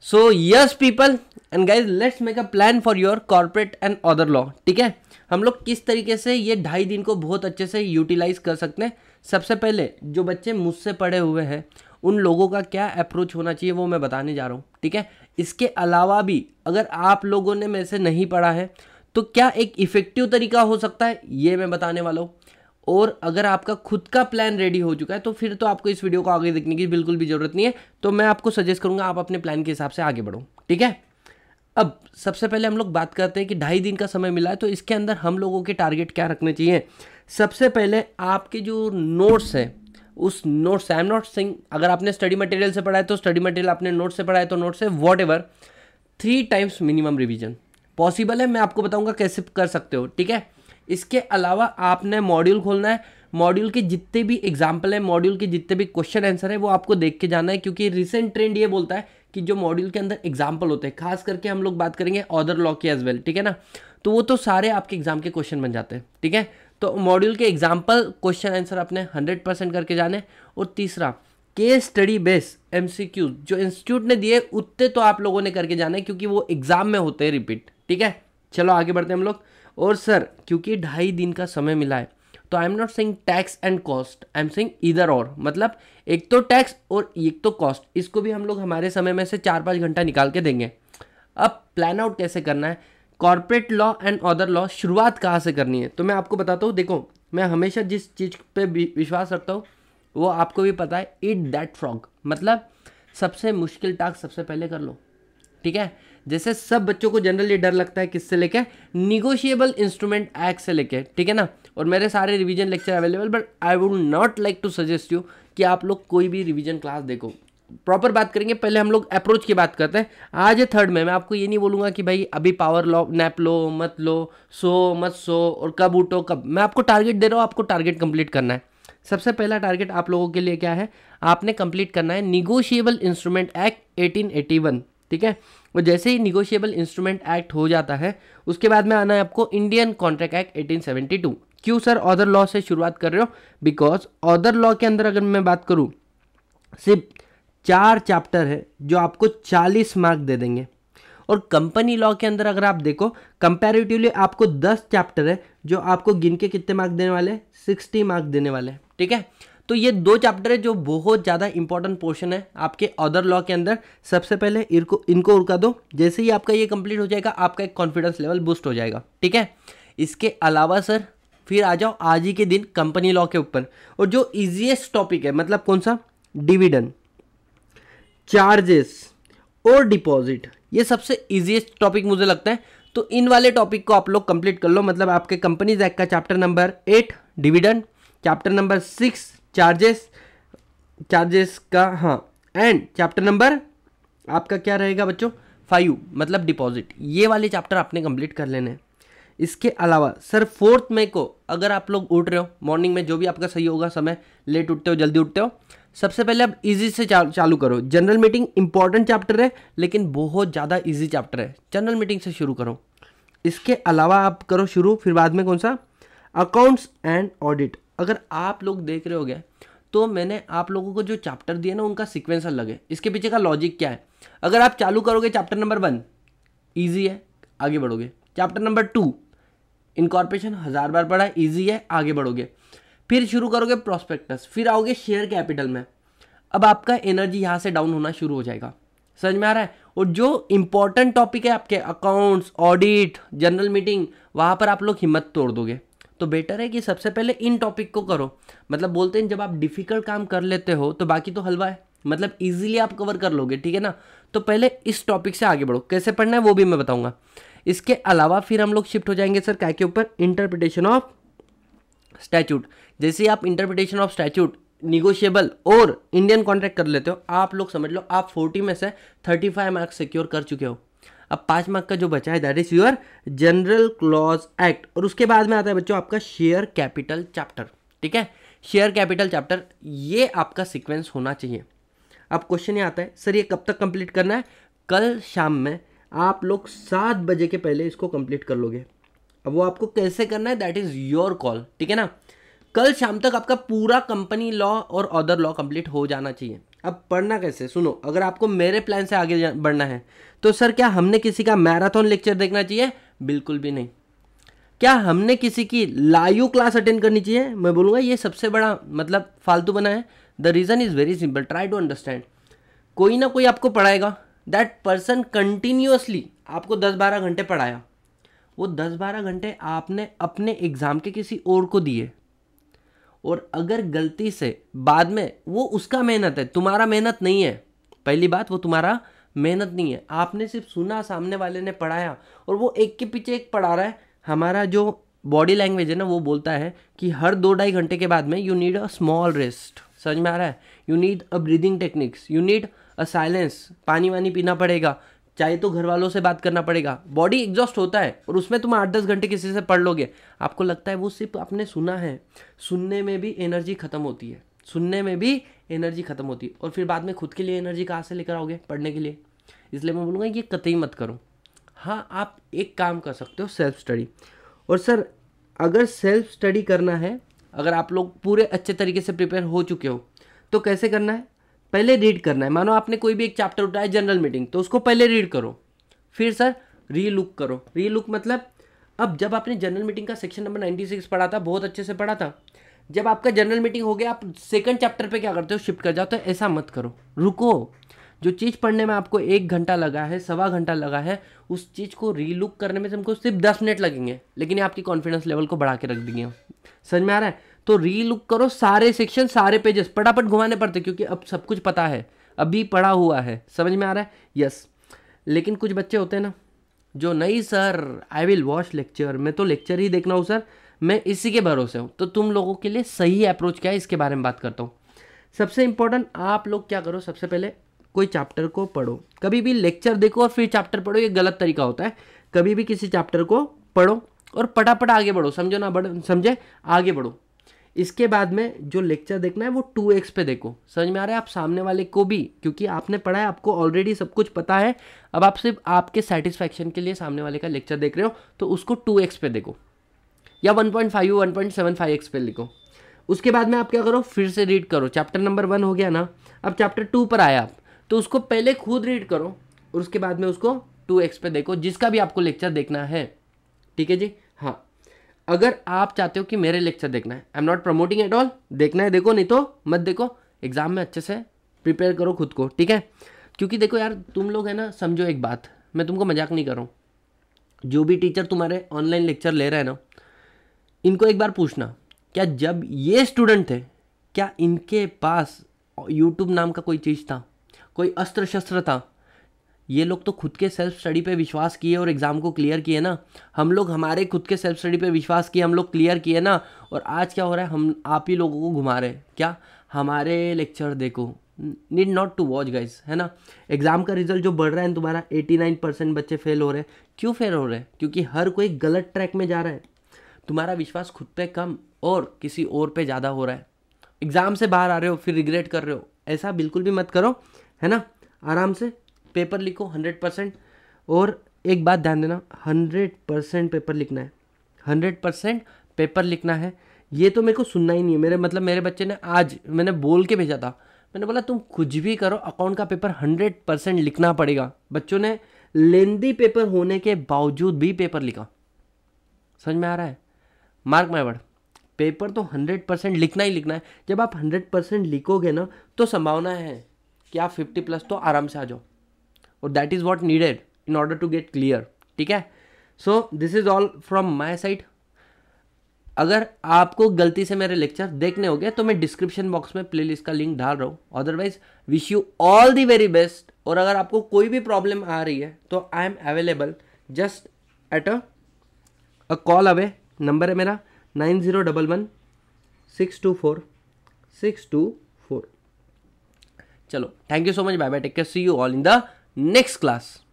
so yes people and guys let's make a plan for your corporate and other law ठीक है हम लोग किस तरीके से ये ढाई दिन को बहुत अच्छे से यूटिलाइज कर सकते हैं सबसे पहले जो बच्चे मुझसे पढ़े हुए हैं उन लोगों का क्या अप्रोच होना चाहिए वो मैं बताने जा रहा हूँ ठीक है इसके अलावा भी अगर आप लोगों ने मेरे से नहीं पढ़ा है तो क्या एक इफ़ेक्टिव तरीका हो सकता है ये मैं बताने वाला हूँ और अगर आपका खुद का प्लान रेडी हो चुका है तो फिर तो आपको इस वीडियो को आगे देखने की बिल्कुल भी ज़रूरत नहीं है तो मैं आपको सजेस्ट करूँगा आप अपने प्लान के हिसाब से आगे बढ़ो ठीक है अब सबसे पहले हम लोग बात करते हैं कि ढाई दिन का समय मिला है तो इसके अंदर हम लोगों के टारगेट क्या रखने चाहिए सबसे पहले आपके जो नोट्स हैं उस नोट से आई एम नॉट सिंग अगर आपने स्टडी मटेरियल से पढ़ा है तो स्टडी मटेरियल आपने नोट से पढ़ा है तो नोट से whatever three times minimum revision possible है मैं आपको बताऊंगा कैसे कर सकते हो ठीक है इसके अलावा आपने मॉड्यूल खोलना है मॉड्यूल के जितने भी एग्जाम्पल हैं मॉड्यूल के जितने भी क्वेश्चन आंसर है वो आपको देख के जाना है क्योंकि रिसेंट ट्रेंड ये बोलता है कि जो मॉड्यूल के अंदर एग्जाम्पल होते हैं खास करके हम लोग बात करेंगे ऑदर लॉ के एज वेल ठीक है ना तो वो तो सारे आपके एग्जाम के क्वेश्चन बन जाते हैं ठीक है तो मॉड्यूल के एग्जाम्पल क्वेश्चन आंसर आपने हंड्रेड परसेंट करके जाने और तीसरा केस स्टडी बेस एम जो इंस्टीट्यूट ने दिए उतने तो आप लोगों ने करके जाना है क्योंकि वो एग्जाम में होते हैं रिपीट ठीक है चलो आगे बढ़ते हैं हम लोग और सर क्योंकि ढाई दिन का समय मिला है तो I am not saying tax and cost I am saying इधर और मतलब एक तो टैक्स और एक तो कॉस्ट इसको भी हम लोग हमारे समय में से चार पाँच घंटा निकाल के देंगे अब प्लान आउट कैसे करना है corporate law and other law शुरुआत कहाँ से करनी है तो मैं आपको बताता हूँ देखो मैं हमेशा जिस चीज़ पे विश्वास रखता हूँ वो आपको भी पता है इट दैट फ्रॉग मतलब सबसे मुश्किल टास्क सबसे पहले कर लो ठीक है जैसे सब बच्चों को जनरली डर लगता है किससे लेके निगोशिएबल इंस्ट्रूमेंट एक्ट से लेके ठीक है ना और मेरे सारे revision lecture available but I would not like to suggest you कि आप लोग कोई भी रिवीजन क्लास देखो प्रॉपर बात करेंगे पहले हम लोग अप्रोच की बात करते हैं आज है थर्ड में मैं आपको ये नहीं बोलूंगा कि भाई अभी पावर लो नैप लो मत लो सो मत सो और कब उठो कब मैं आपको टारगेट दे रहा हूँ आपको टारगेट कंप्लीट करना है सबसे पहला टारगेट आप लोगों के लिए क्या है आपने कंप्लीट करना है निगोशिएबल इंस्ट्रूमेंट एक्ट 1881 ठीक है और जैसे ही निगोशिएबल इंस्ट्रूमेंट एक्ट हो जाता है उसके बाद में आना है आपको इंडियन कॉन्ट्रैक्ट एक्ट एटीन क्यों सर ऑदर लॉ से शुरुआत कर रहे हो बिकॉज ऑदर लॉ के अंदर अगर मैं बात करूँ सिर्फ चार चैप्टर है जो आपको 40 मार्क दे देंगे और कंपनी लॉ के अंदर अगर आप देखो कंपैरेटिवली आपको 10 चैप्टर है जो आपको गिन के कितने मार्क देने वाले 60 मार्क देने वाले ठीक है तो ये दो चैप्टर है जो बहुत ज़्यादा इंपॉर्टेंट पोर्शन है आपके अदर लॉ के अंदर सबसे पहले इनको इनको उड़का दो जैसे ही आपका ये कंप्लीट हो जाएगा आपका एक कॉन्फिडेंस लेवल बूस्ट हो जाएगा ठीक है इसके अलावा सर फिर आ जाओ आज ही के दिन कंपनी लॉ के ऊपर और जो इजिएस्ट टॉपिक है मतलब कौन सा डिविडन चार्जेस और डिपॉजिट ये सबसे इजिएस्ट टॉपिक मुझे लगता है तो इन वाले टॉपिक को आप लोग कंप्लीट कर लो मतलब आपके कंपनीज एक्ट का chapter number eight dividend chapter number six charges charges का हाँ एंड चैप्टर नंबर आपका क्या रहेगा बच्चों फाइव मतलब डिपॉजिट ये वाले चैप्टर आपने कंप्लीट कर लेने हैं इसके अलावा सर फोर्थ मई को अगर आप लोग उठ रहे हो मॉर्निंग में जो भी आपका सही होगा समय लेट उठते हो जल्दी उठते हो सबसे पहले आप इजी से चा, चालू करो जनरल मीटिंग इंपॉर्टेंट चैप्टर है लेकिन बहुत ज़्यादा इजी चैप्टर है जनरल मीटिंग से शुरू करो इसके अलावा आप करो शुरू फिर बाद में कौन सा अकाउंट्स एंड ऑडिट अगर आप लोग देख रहे हो गए तो मैंने आप लोगों को जो चैप्टर दिए ना उनका सिक्वेंस अलग है इसके पीछे का लॉजिक क्या है अगर आप चालू करोगे चैप्टर नंबर वन ईजी है आगे बढ़ोगे चैप्टर नंबर टू इनकॉर्पोरेशन हज़ार बार पढ़ा है ईजी है आगे बढ़ोगे फिर शुरू करोगे प्रॉस्पेक्टस फिर आओगे शेयर कैपिटल में अब आपका एनर्जी यहाँ से डाउन होना शुरू हो जाएगा समझ में आ रहा है और जो इंपॉर्टेंट टॉपिक है आपके अकाउंट्स ऑडिट जनरल मीटिंग वहाँ पर आप लोग हिम्मत तोड़ दोगे तो बेटर है कि सबसे पहले इन टॉपिक को करो मतलब बोलते हैं जब आप डिफ़िकल्ट काम कर लेते हो तो बाकी तो हलवा है मतलब इजीली आप कवर कर लोगे ठीक है ना तो पहले इस टॉपिक से आगे बढ़ो कैसे पढ़ना है वो भी मैं बताऊंगा इसके अलावा फिर हम लोग शिफ्ट हो जाएंगे सर क्या के ऊपर इंटरप्रिटेशन ऑफ स्टैचूट जैसे आप इंटरप्रिटेशन ऑफ स्टैचूट निगोशिएबल और इंडियन कॉन्ट्रैक्ट कर लेते हो आप लोग समझ लो आप फोर्टी में से थर्टी फाइव मार्क्स सिक्योर कर चुके हो अब पाँच मार्क का जो बचा है that is your general clause act और उसके बाद में आता है बच्चों आपका शेयर कैपिटल चैप्टर ठीक है शेयर कैपिटल चैप्टर ये आपका सिक्वेंस होना चाहिए अब क्वेश्चन ये आता है सर ये कब तक कंप्लीट करना है कल शाम में आप लोग सात बजे के पहले इसको कंप्लीट कर लोगे अब वो आपको कैसे करना है दैट इज़ योर कॉल ठीक है ना कल शाम तक आपका पूरा कंपनी लॉ और अदर लॉ कंप्लीट हो जाना चाहिए अब पढ़ना कैसे सुनो अगर आपको मेरे प्लान से आगे बढ़ना है तो सर क्या हमने किसी का मैराथन लेक्चर देखना चाहिए बिल्कुल भी नहीं क्या हमने किसी की लाइव क्लास अटेंड करनी चाहिए मैं बोलूँगा ये सबसे बड़ा मतलब फालतू बना है the reason is very simple try to understand कोई ना कोई आपको पढ़ाएगा दैट पर्सन कंटिन्यूसली आपको दस बारह घंटे पढ़ाया वो दस बारह घंटे आपने अपने एग्ज़ाम के किसी और को दिए और अगर गलती से बाद में वो उसका मेहनत है तुम्हारा मेहनत नहीं है पहली बात वो तुम्हारा मेहनत नहीं है आपने सिर्फ सुना सामने वाले ने पढ़ाया और वो एक के पीछे एक पढ़ा रहा है हमारा जो बॉडी लैंग्वेज है ना वो बोलता है कि हर दो ढाई घंटे के बाद में you need a small rest समझ में आ रहा है you need a breathing techniques you need a silence पानी वानी पीना पड़ेगा चाहे तो घर वालों से बात करना पड़ेगा बॉडी एग्जॉस्ट होता है और उसमें तुम आठ दस घंटे किसी से पढ़ लोगे आपको लगता है वो सिर्फ आपने सुना है सुनने में भी एनर्जी ख़त्म होती है सुनने में भी एनर्जी ख़त्म होती है और फिर बाद में खुद के लिए एनर्जी कहाँ से लेकर आओगे पढ़ने के लिए इसलिए मैं बोलूँगा ये कतई मत करो हाँ आप एक काम कर सकते हो सेल्फ स्टडी और सर अगर सेल्फ स्टडी करना है अगर आप लोग पूरे अच्छे तरीके से प्रिपेयर हो चुके हो तो कैसे करना है पहले रीड करना है मानो आपने कोई भी एक चैप्टर उठाया जनरल मीटिंग तो उसको पहले रीड करो फिर सर रीलुक करो री लुक मतलब अब जब आपने जनरल मीटिंग का सेक्शन नंबर नाइन्टी सिक्स पढ़ा था बहुत अच्छे से पढ़ा था जब आपका जनरल मीटिंग हो गया आप सेकंड चैप्टर पे क्या करते हो शिफ्ट कर जाओ तो ऐसा मत करो रुको जो चीज़ पढ़ने में आपको एक घंटा लगा है सवा घंटा लगा है उस चीज़ को रीलुक करने में हमको सिर्फ दस मिनट लगेंगे लेकिन ये आपकी कॉन्फिडेंस लेवल को बढ़ा के रख देंगे समझ में आ रहा है तो रीलुक करो सारे सेक्शन सारे पेजेस पटापट घुमाने पड़ते क्योंकि अब सब कुछ पता है अभी पढ़ा हुआ है समझ में आ रहा है यस लेकिन कुछ बच्चे होते हैं ना जो नहीं sir I will watch lecture मैं तो लेक्चर ही देखना हूँ सर मैं इसी के भरोसे हूँ तो तुम लोगों के लिए सही अप्रोच क्या है इसके बारे में बात करता हूँ सबसे इम्पोर्टेंट आप लोग क्या करो सबसे पहले कोई चैप्टर को पढ़ो कभी भी लेक्चर देखो और फिर चैप्टर पढ़ो ये गलत तरीका होता है कभी भी किसी चैप्टर को पढ़ो और पटापट आगे बढ़ो समझो ना बढ़ो समझे आगे बढ़ो इसके बाद में जो लेक्चर देखना है वो टू एक्स पे देखो समझ में आ रहा है आप सामने वाले को भी क्योंकि आपने पढ़ा है आपको ऑलरेडी सब कुछ पता है अब आप सिर्फ आपके सेटिस्फैक्शन के लिए सामने वाले का लेक्चर देख रहे हो तो उसको टू एक्स पे देखो या one point five one point seven five X पे लिखो उसके बाद में आप क्या करो फिर से रीड करो चैप्टर नंबर वन हो गया ना अब चैप्टर टू पर आया आप तो उसको पहले खुद रीड करो और उसके बाद में उसको टू एक्स पे देखो जिसका भी आपको लेक्चर देखना है ठीक है जी हाँ अगर आप चाहते हो कि मेरे लेक्चर देखना है I am not promoting at all देखना है देखो नहीं तो मत देखो एग्जाम में अच्छे से प्रिपेयर करो खुद को ठीक है क्योंकि देखो यार तुम लोग है ना समझो एक बात मैं तुमको मजाक नहीं कर रहा हूँ जो भी टीचर तुम्हारे ऑनलाइन लेक्चर ले रहे हैं ना इनको एक बार पूछना क्या जब ये स्टूडेंट थे क्या इनके पास यूट्यूब नाम का कोई चीज़ था कोई अस्त्र शस्त्र था ये लोग तो खुद के सेल्फ स्टडी पे विश्वास किए और एग्ज़ाम को क्लियर किए ना हम लोग हमारे खुद के सेल्फ स्टडी पे विश्वास किए हम लोग क्लियर किए ना और आज क्या हो रहा है हम आप ही लोगों को घुमा रहे हैं क्या हमारे लेक्चर देखो need not to watch guys है ना एग्ज़ाम का रिजल्ट जो बढ़ रहा है तुम्हारा नाइन परसेंट बच्चे फेल हो रहे हैं क्यों फेल हो रहे हैं क्योंकि हर कोई गलत ट्रैक में जा रहा है तुम्हारा विश्वास खुद पे कम और किसी और पे ज़्यादा हो रहा है एग्ज़ाम से बाहर आ रहे हो फिर रिग्रेट कर रहे हो ऐसा बिल्कुल भी मत करो है ना आराम से पेपर लिखो हंड्रेड परसेंट और एक बात ध्यान देना हंड्रेड परसेंट पेपर लिखना है हंड्रेड परसेंट पेपर लिखना है ये तो मेरे को सुनना ही नहीं है मेरे मतलब मेरे बच्चे ने आज मैंने बोल के भेजा था मैंने बोला तुम कुछ भी करो अकाउंट का पेपर हंड्रेड परसेंट लिखना पड़ेगा बच्चों ने लेंदी पेपर होने के बावजूद भी पेपर लिखा समझ में आ रहा है मार्क माई वर्ड पेपर तो हंड्रेड परसेंट लिखना ही लिखना है जब आप हंड्रेड परसेंट लिखोगे ना तो संभावना है कि आप फिफ्टी प्लस तो आराम से आ जाओ और that is what needed in order to get clear ठीक है so this is all from my side अगर आपको गलती से मेरे लेक्चर देखने हो गए तो मैं डिस्क्रिप्शन बॉक्स में प्लेलिस्ट का लिंक डाल रहा हूँ otherwise wish you all the very best और अगर आपको कोई भी प्रॉब्लम आ रही है तो I am available just at a call away number है मेरा nine zero double one six two four six two four चलो thank you so much bye bye take care see you all in the next class